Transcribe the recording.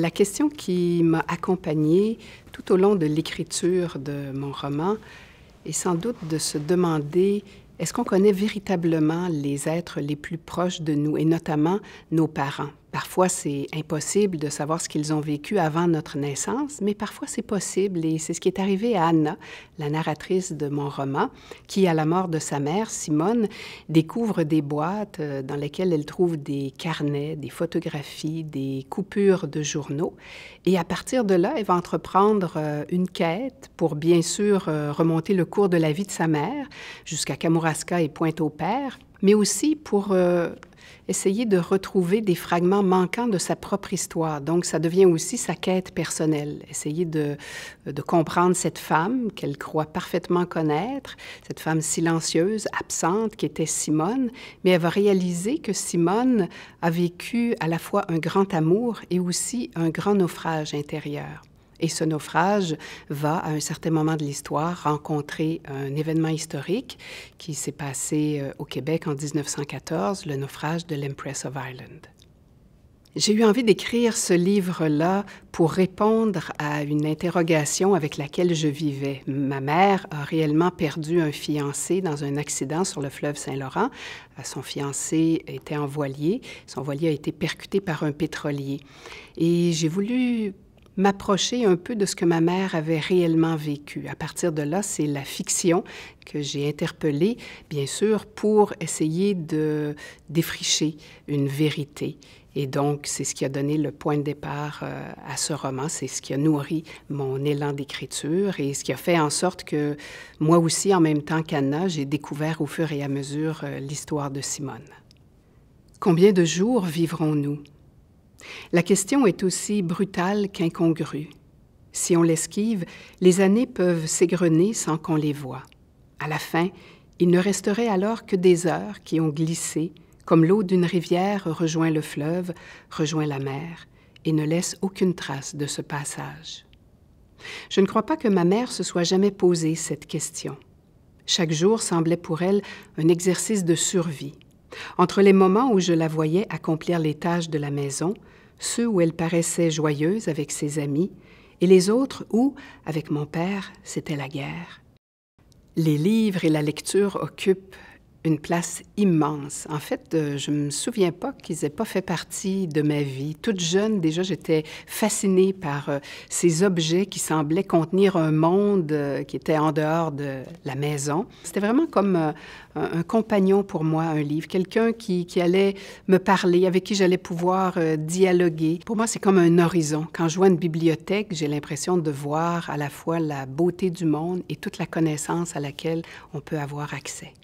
La question qui m'a accompagnée tout au long de l'écriture de mon roman est sans doute de se demander est-ce qu'on connaît véritablement les êtres les plus proches de nous et notamment nos parents Parfois, c'est impossible de savoir ce qu'ils ont vécu avant notre naissance, mais parfois c'est possible et c'est ce qui est arrivé à Anna, la narratrice de mon roman, qui, à la mort de sa mère, Simone, découvre des boîtes euh, dans lesquelles elle trouve des carnets, des photographies, des coupures de journaux. Et à partir de là, elle va entreprendre euh, une quête pour, bien sûr, euh, remonter le cours de la vie de sa mère jusqu'à Kamouraska et Pointe-au-Père, mais aussi pour euh, essayer de retrouver des fragments manquants de sa propre histoire. Donc, ça devient aussi sa quête personnelle, essayer de comprendre cette femme qu'elle croit parfaitement connaître, cette femme silencieuse, absente, qui était Simone, mais elle va réaliser que Simone a vécu à la fois un grand amour et aussi un grand naufrage intérieur. Et ce naufrage va, à un certain moment de l'histoire, rencontrer un événement historique qui s'est passé euh, au Québec en 1914, le naufrage de l'Empress of Ireland. J'ai eu envie d'écrire ce livre-là pour répondre à une interrogation avec laquelle je vivais. Ma mère a réellement perdu un fiancé dans un accident sur le fleuve Saint-Laurent. Euh, son fiancé était en voilier. Son voilier a été percuté par un pétrolier. Et j'ai voulu m'approcher un peu de ce que ma mère avait réellement vécu. À partir de là, c'est la fiction que j'ai interpellée, bien sûr, pour essayer de défricher une vérité. Et donc, c'est ce qui a donné le point de départ euh, à ce roman, c'est ce qui a nourri mon élan d'écriture et ce qui a fait en sorte que moi aussi, en même temps qu'Anna, j'ai découvert au fur et à mesure euh, l'histoire de Simone. Combien de jours vivrons-nous la question est aussi brutale qu'incongrue. Si on l'esquive, les années peuvent s'égrener sans qu'on les voie. À la fin, il ne resterait alors que des heures qui ont glissé, comme l'eau d'une rivière rejoint le fleuve, rejoint la mer, et ne laisse aucune trace de ce passage. Je ne crois pas que ma mère se soit jamais posée cette question. Chaque jour semblait pour elle un exercice de survie. Entre les moments où je la voyais accomplir les tâches de la maison, ceux où elle paraissait joyeuse avec ses amis, et les autres où, avec mon père, c'était la guerre. Les livres et la lecture occupent une place immense. En fait, je euh, je me souviens pas qu'ils n'aient pas fait partie de ma vie. Toute jeune, déjà, j'étais fascinée par euh, ces objets qui semblaient contenir un monde euh, qui était en dehors de la maison. C'était vraiment comme un, compagnon pour moi, un livre, quelqu'un qui, qui, allait me parler, avec qui j'allais pouvoir dialoguer. Pour moi, c'est comme un horizon. Quand je vois une bibliothèque, j'ai l'impression de voir à la fois la beauté du monde et toute la connaissance à laquelle on peut avoir accès.